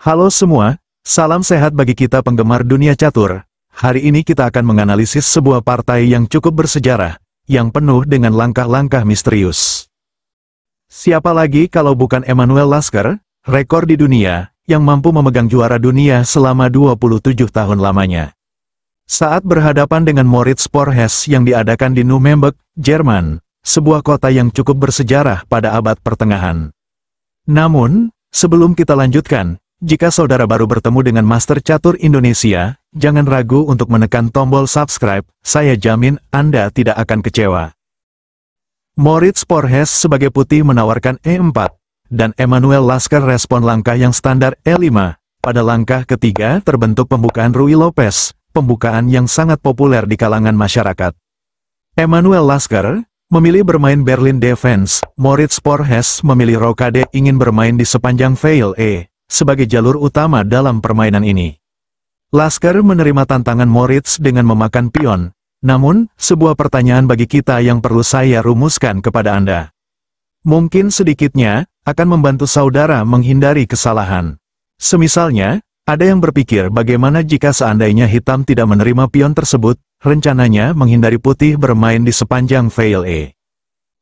Halo semua, salam sehat bagi kita penggemar dunia catur. Hari ini kita akan menganalisis sebuah partai yang cukup bersejarah, yang penuh dengan langkah-langkah misterius. Siapa lagi kalau bukan Emmanuel Lasker, rekor di dunia, yang mampu memegang juara dunia selama 27 tahun lamanya. Saat berhadapan dengan Moritz Porhes yang diadakan di Nuremberg, Jerman, sebuah kota yang cukup bersejarah pada abad pertengahan. Namun, sebelum kita lanjutkan, jika saudara baru bertemu dengan Master Catur Indonesia, jangan ragu untuk menekan tombol subscribe, saya jamin Anda tidak akan kecewa. Moritz Porhes sebagai putih menawarkan E4, dan Emmanuel Lasker respon langkah yang standar E5. Pada langkah ketiga terbentuk pembukaan Rui Lopez, pembukaan yang sangat populer di kalangan masyarakat. Emmanuel Lasker, Memilih bermain Berlin Defense, Moritz Porhes memilih Rokade ingin bermain di sepanjang Veil E sebagai jalur utama dalam permainan ini. laskar menerima tantangan Moritz dengan memakan pion, namun, sebuah pertanyaan bagi kita yang perlu saya rumuskan kepada Anda. Mungkin sedikitnya, akan membantu saudara menghindari kesalahan. Semisalnya, ada yang berpikir bagaimana jika seandainya hitam tidak menerima pion tersebut, rencananya menghindari putih bermain di sepanjang fail E.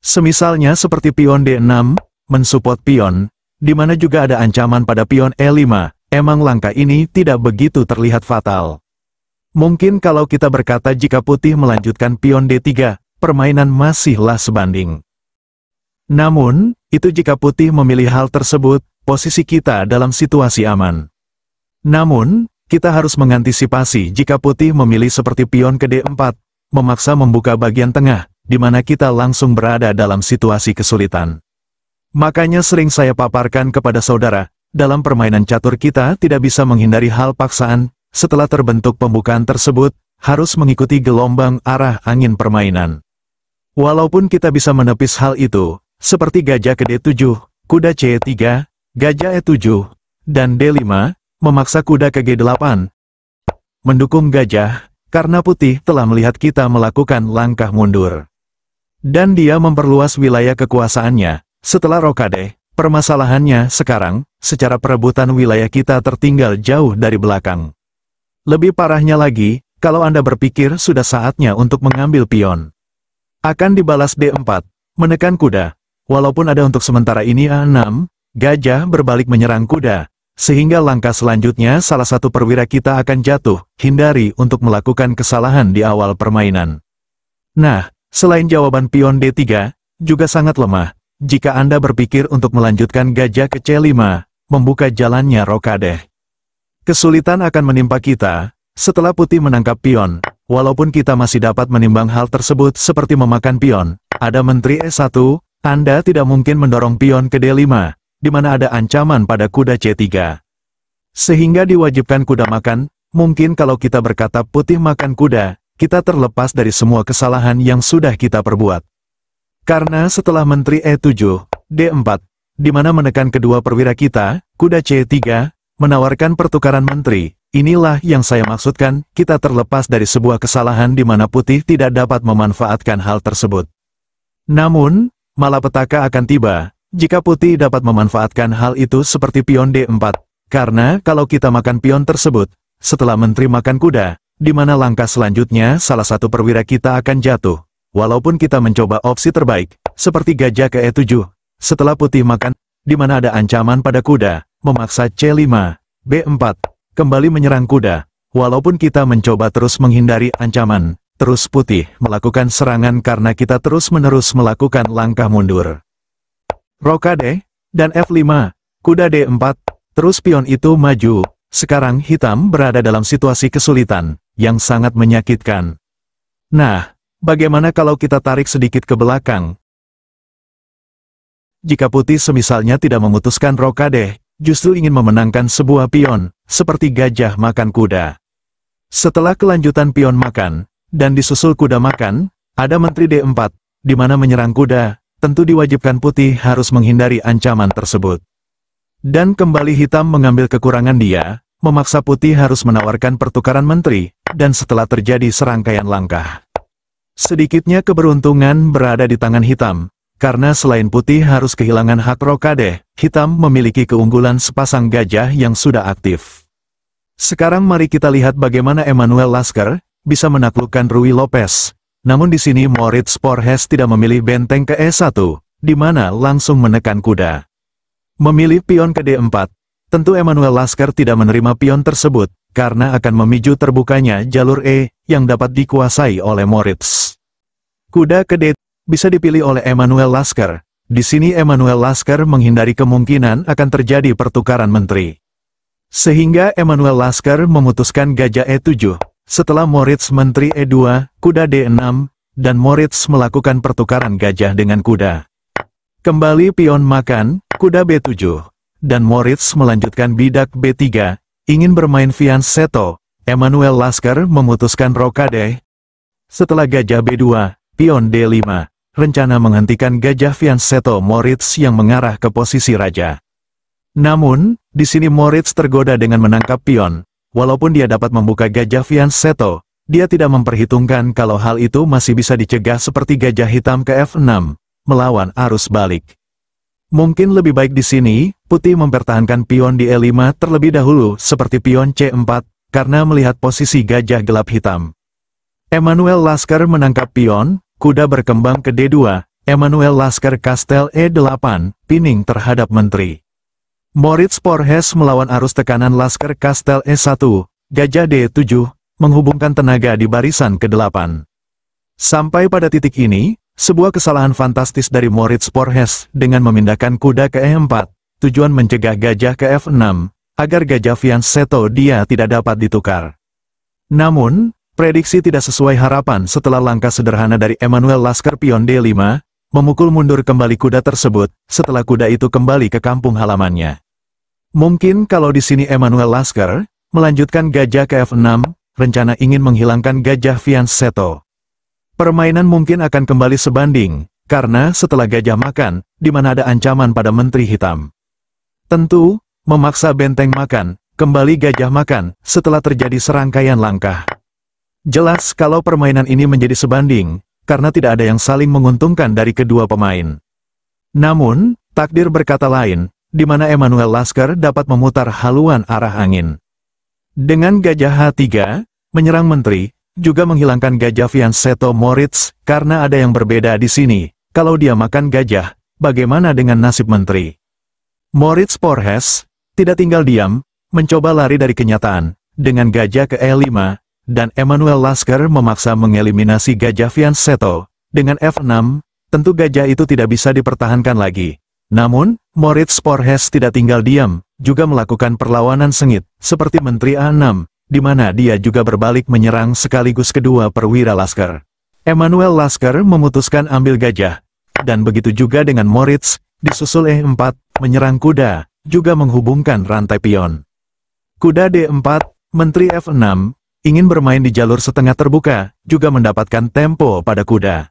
Semisalnya seperti pion D6, mensupport pion, di mana juga ada ancaman pada pion E5, emang langkah ini tidak begitu terlihat fatal. Mungkin kalau kita berkata jika putih melanjutkan pion D3, permainan masihlah sebanding. Namun, itu jika putih memilih hal tersebut, posisi kita dalam situasi aman. Namun, kita harus mengantisipasi jika putih memilih seperti pion ke D4, memaksa membuka bagian tengah, di mana kita langsung berada dalam situasi kesulitan. Makanya sering saya paparkan kepada saudara, dalam permainan catur kita tidak bisa menghindari hal paksaan, setelah terbentuk pembukaan tersebut, harus mengikuti gelombang arah angin permainan. Walaupun kita bisa menepis hal itu, seperti gajah ke D7, kuda C3, gajah E7, dan D5, memaksa kuda ke G8. Mendukung gajah, karena putih telah melihat kita melakukan langkah mundur. Dan dia memperluas wilayah kekuasaannya, setelah Rokade, permasalahannya sekarang, secara perebutan wilayah kita tertinggal jauh dari belakang. Lebih parahnya lagi, kalau Anda berpikir sudah saatnya untuk mengambil pion. Akan dibalas D4, menekan kuda. Walaupun ada untuk sementara ini A6, gajah berbalik menyerang kuda, sehingga langkah selanjutnya salah satu perwira kita akan jatuh, hindari untuk melakukan kesalahan di awal permainan. Nah, selain jawaban pion D3, juga sangat lemah, jika Anda berpikir untuk melanjutkan gajah ke C5, membuka jalannya rokade, Kesulitan akan menimpa kita, setelah putih menangkap pion, walaupun kita masih dapat menimbang hal tersebut seperti memakan pion, ada menteri E1, Anda tidak mungkin mendorong pion ke D5, di mana ada ancaman pada kuda C3. Sehingga diwajibkan kuda makan, mungkin kalau kita berkata putih makan kuda, kita terlepas dari semua kesalahan yang sudah kita perbuat. Karena setelah Menteri E7, D4, di mana menekan kedua perwira kita, kuda C3, menawarkan pertukaran menteri, inilah yang saya maksudkan, kita terlepas dari sebuah kesalahan di mana putih tidak dapat memanfaatkan hal tersebut. Namun, malapetaka akan tiba, jika putih dapat memanfaatkan hal itu seperti pion D4, karena kalau kita makan pion tersebut, setelah menteri makan kuda, di mana langkah selanjutnya salah satu perwira kita akan jatuh. Walaupun kita mencoba opsi terbaik, seperti gajah ke E7, setelah putih makan, di mana ada ancaman pada kuda, memaksa C5, B4, kembali menyerang kuda, walaupun kita mencoba terus menghindari ancaman, terus putih melakukan serangan karena kita terus-menerus melakukan langkah mundur. Rokade, dan F5, kuda D4, terus pion itu maju, sekarang hitam berada dalam situasi kesulitan, yang sangat menyakitkan. Nah, Bagaimana kalau kita tarik sedikit ke belakang? Jika putih semisalnya tidak memutuskan rokade, justru ingin memenangkan sebuah pion, seperti gajah makan kuda. Setelah kelanjutan pion makan, dan disusul kuda makan, ada menteri D4, di mana menyerang kuda, tentu diwajibkan putih harus menghindari ancaman tersebut. Dan kembali hitam mengambil kekurangan dia, memaksa putih harus menawarkan pertukaran menteri, dan setelah terjadi serangkaian langkah. Sedikitnya keberuntungan berada di tangan hitam, karena selain putih harus kehilangan hak rokade, hitam memiliki keunggulan sepasang gajah yang sudah aktif. Sekarang mari kita lihat bagaimana Emmanuel Lasker bisa menaklukkan Rui Lopez. Namun di sini Moritz Porhes tidak memilih benteng ke E1, di mana langsung menekan kuda. Memilih pion ke D4, tentu Emmanuel Lasker tidak menerima pion tersebut, karena akan memicu terbukanya jalur E, yang dapat dikuasai oleh Moritz. Kuda kedet, bisa dipilih oleh Emmanuel Lasker. Di sini Emmanuel Lasker menghindari kemungkinan akan terjadi pertukaran menteri. Sehingga Emmanuel Lasker memutuskan gajah E7, setelah Moritz menteri E2, kuda D6, dan Moritz melakukan pertukaran gajah dengan kuda. Kembali pion makan, kuda B7, dan Moritz melanjutkan bidak B3, ingin bermain Seto, Emmanuel Lasker memutuskan rokade. Setelah gajah B2, pion D5, rencana menghentikan gajah Seto Moritz yang mengarah ke posisi raja. Namun, di sini Moritz tergoda dengan menangkap pion. Walaupun dia dapat membuka gajah Seto, dia tidak memperhitungkan kalau hal itu masih bisa dicegah seperti gajah hitam ke F6, melawan arus balik. Mungkin lebih baik di sini, putih mempertahankan pion di E5 terlebih dahulu seperti pion C4, karena melihat posisi gajah gelap hitam. Emmanuel Lasker menangkap pion, kuda berkembang ke D2, Emmanuel Lasker kastel E8, pining terhadap menteri. Moritz Porhes melawan arus tekanan Lasker kastel E1, gajah D7, menghubungkan tenaga di barisan ke-8. Sampai pada titik ini, sebuah kesalahan fantastis dari Moritz Porhes dengan memindahkan kuda ke E4, tujuan mencegah gajah ke F6, agar gajah Fianchetto dia tidak dapat ditukar. Namun, prediksi tidak sesuai harapan setelah langkah sederhana dari Emmanuel Lasker Pion D5, memukul mundur kembali kuda tersebut, setelah kuda itu kembali ke kampung halamannya. Mungkin kalau di sini Emmanuel Lasker, melanjutkan gajah ke F6, rencana ingin menghilangkan gajah Fianchetto. Permainan mungkin akan kembali sebanding, karena setelah gajah makan, di mana ada ancaman pada Menteri Hitam. Tentu, memaksa benteng makan, kembali gajah makan, setelah terjadi serangkaian langkah. Jelas kalau permainan ini menjadi sebanding, karena tidak ada yang saling menguntungkan dari kedua pemain. Namun, takdir berkata lain, di mana Emmanuel Lasker dapat memutar haluan arah angin. Dengan gajah H3, menyerang menteri, juga menghilangkan gajah Vian Seto Moritz, karena ada yang berbeda di sini, kalau dia makan gajah, bagaimana dengan nasib menteri? Moritz Porhes, tidak tinggal diam, mencoba lari dari kenyataan, dengan gajah ke E5, dan Emmanuel Lasker memaksa mengeliminasi gajah Vian Seto dengan F6, tentu gajah itu tidak bisa dipertahankan lagi. Namun, Moritz Porhes tidak tinggal diam, juga melakukan perlawanan sengit, seperti Menteri A6, di mana dia juga berbalik menyerang sekaligus kedua perwira Laskar. Emmanuel Laskar memutuskan ambil gajah, dan begitu juga dengan Moritz, disusul E4, menyerang kuda, juga menghubungkan rantai pion. Kuda D4, Menteri F6, ingin bermain di jalur setengah terbuka, juga mendapatkan tempo pada kuda.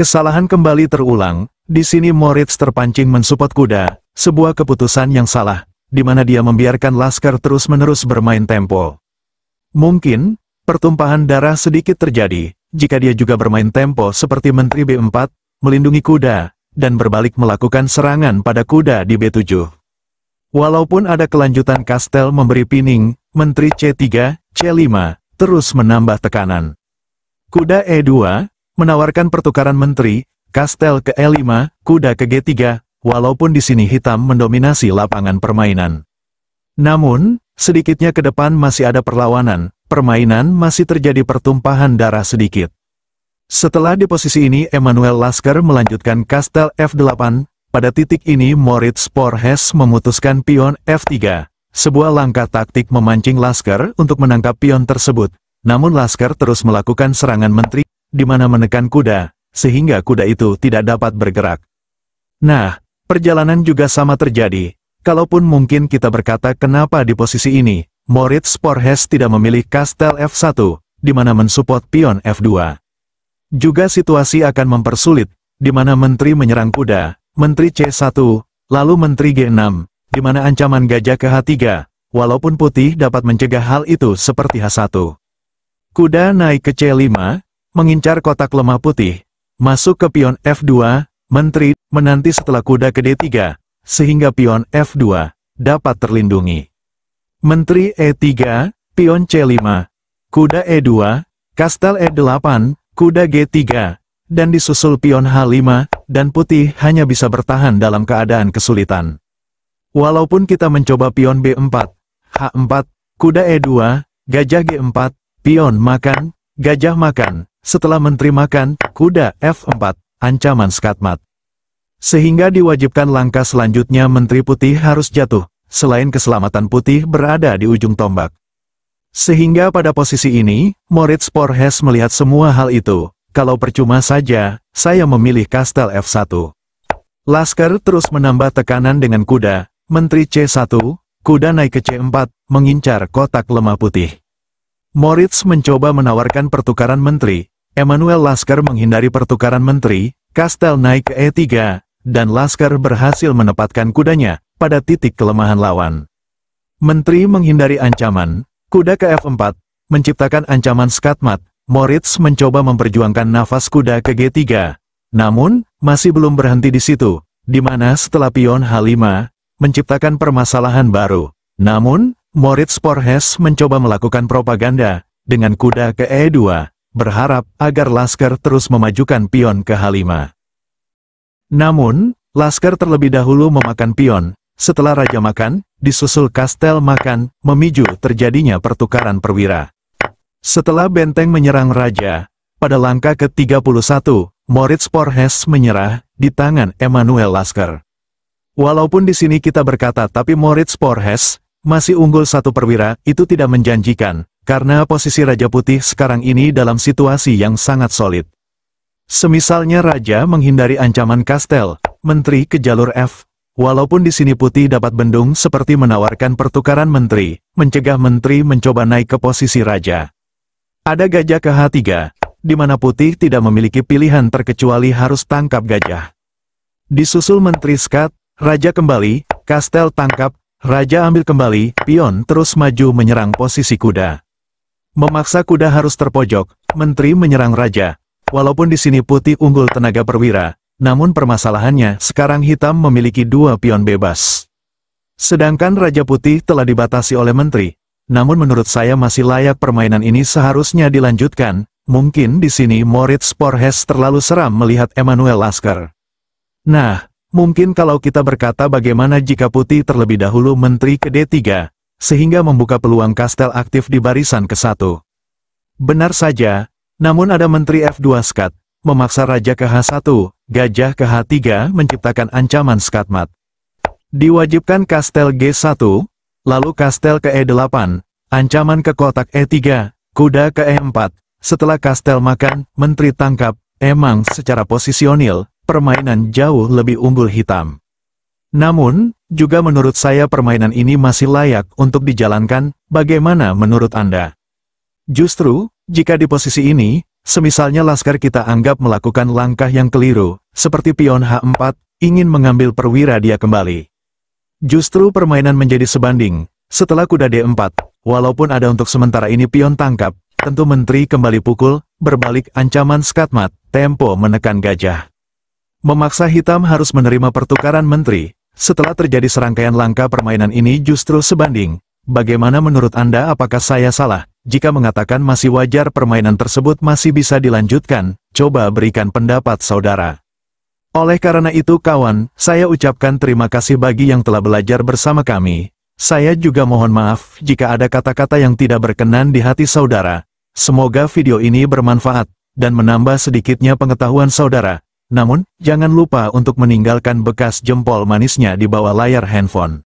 Kesalahan kembali terulang, di sini Moritz terpancing mensupport kuda, sebuah keputusan yang salah, di mana dia membiarkan Laskar terus-menerus bermain tempo. Mungkin, pertumpahan darah sedikit terjadi, jika dia juga bermain tempo seperti Menteri B4, melindungi kuda, dan berbalik melakukan serangan pada kuda di B7. Walaupun ada kelanjutan Kastel memberi pining, Menteri C3, C5, terus menambah tekanan. Kuda E2, menawarkan pertukaran menteri, kastel ke E5, kuda ke G3, walaupun di sini hitam mendominasi lapangan permainan. Namun, sedikitnya ke depan masih ada perlawanan, permainan masih terjadi pertumpahan darah sedikit. Setelah di posisi ini Emmanuel Lasker melanjutkan kastel F8, pada titik ini Moritz Porhes memutuskan pion F3, sebuah langkah taktik memancing Lasker untuk menangkap pion tersebut, namun Lasker terus melakukan serangan menteri, di mana menekan kuda, sehingga kuda itu tidak dapat bergerak. Nah, perjalanan juga sama terjadi, Kalaupun mungkin kita berkata kenapa di posisi ini, Moritz Porhes tidak memilih kastel F1, di mana mensupport pion F2. Juga situasi akan mempersulit, di mana menteri menyerang kuda, menteri C1, lalu menteri G6, di mana ancaman gajah ke H3, walaupun putih dapat mencegah hal itu seperti H1. Kuda naik ke C5, mengincar kotak lemah putih, masuk ke pion F2, menteri menanti setelah kuda ke D3, sehingga pion F2 dapat terlindungi. Menteri E3, pion C5, kuda E2, kastel E8, kuda G3, dan disusul pion H5, dan putih hanya bisa bertahan dalam keadaan kesulitan. Walaupun kita mencoba pion B4, H4, kuda E2, gajah G4, pion makan, gajah makan, setelah menteri makan, kuda F4, ancaman skatmat. Sehingga diwajibkan langkah selanjutnya Menteri Putih harus jatuh, selain keselamatan putih berada di ujung tombak. Sehingga pada posisi ini, Moritz Porhes melihat semua hal itu. Kalau percuma saja, saya memilih Kastel F1. Laskar terus menambah tekanan dengan kuda, Menteri C1, kuda naik ke C4, mengincar kotak lemah putih. Moritz mencoba menawarkan pertukaran menteri, Emmanuel Laskar menghindari pertukaran menteri, Kastel naik ke E3, dan Laskar berhasil menempatkan kudanya pada titik kelemahan lawan. Menteri menghindari ancaman, kuda ke F4, menciptakan ancaman skatmat, Moritz mencoba memperjuangkan nafas kuda ke G3. Namun, masih belum berhenti di situ, di mana setelah pion H5, menciptakan permasalahan baru. Namun, Moritz Porhes mencoba melakukan propaganda, dengan kuda ke E2, berharap agar laskar terus memajukan pion ke H5. Namun, Laskar terlebih dahulu memakan pion, setelah Raja makan, disusul kastel makan, memicu terjadinya pertukaran perwira. Setelah benteng menyerang Raja, pada langkah ke-31, Moritz Porhes menyerah di tangan Emmanuel Lasker. Walaupun di sini kita berkata tapi Moritz Porhes masih unggul satu perwira, itu tidak menjanjikan, karena posisi Raja Putih sekarang ini dalam situasi yang sangat solid. Semisalnya raja menghindari ancaman kastel, menteri ke jalur F. Walaupun di sini putih dapat bendung seperti menawarkan pertukaran menteri, mencegah menteri mencoba naik ke posisi raja. Ada gajah ke H3, di mana putih tidak memiliki pilihan terkecuali harus tangkap gajah. Disusul menteri skat, raja kembali, kastel tangkap, raja ambil kembali, pion terus maju menyerang posisi kuda. Memaksa kuda harus terpojok, menteri menyerang raja, Walaupun di sini putih unggul tenaga perwira, namun permasalahannya sekarang hitam memiliki dua pion bebas. Sedangkan Raja Putih telah dibatasi oleh menteri, namun menurut saya masih layak permainan ini seharusnya dilanjutkan, mungkin di sini Moritz Porhes terlalu seram melihat Emmanuel Lasker. Nah, mungkin kalau kita berkata bagaimana jika Putih terlebih dahulu menteri ke D3, sehingga membuka peluang kastel aktif di barisan ke-1. Benar saja, namun ada Menteri F2 Skat, memaksa Raja KH1, Gajah KH3 menciptakan ancaman Skatmat. Diwajibkan kastel G1, lalu kastel ke E8, ancaman ke kotak E3, kuda ke E4, setelah kastel makan, Menteri tangkap, emang secara posisionil, permainan jauh lebih unggul hitam. Namun, juga menurut saya permainan ini masih layak untuk dijalankan, bagaimana menurut Anda? Justru, jika di posisi ini, semisalnya laskar kita anggap melakukan langkah yang keliru, seperti pion H4, ingin mengambil perwira dia kembali. Justru permainan menjadi sebanding, setelah kuda D4, walaupun ada untuk sementara ini pion tangkap, tentu menteri kembali pukul, berbalik ancaman skatmat, tempo menekan gajah. Memaksa hitam harus menerima pertukaran menteri, setelah terjadi serangkaian langkah permainan ini justru sebanding. Bagaimana menurut Anda apakah saya salah? jika mengatakan masih wajar permainan tersebut masih bisa dilanjutkan, coba berikan pendapat saudara. Oleh karena itu kawan, saya ucapkan terima kasih bagi yang telah belajar bersama kami. Saya juga mohon maaf jika ada kata-kata yang tidak berkenan di hati saudara. Semoga video ini bermanfaat dan menambah sedikitnya pengetahuan saudara. Namun, jangan lupa untuk meninggalkan bekas jempol manisnya di bawah layar handphone.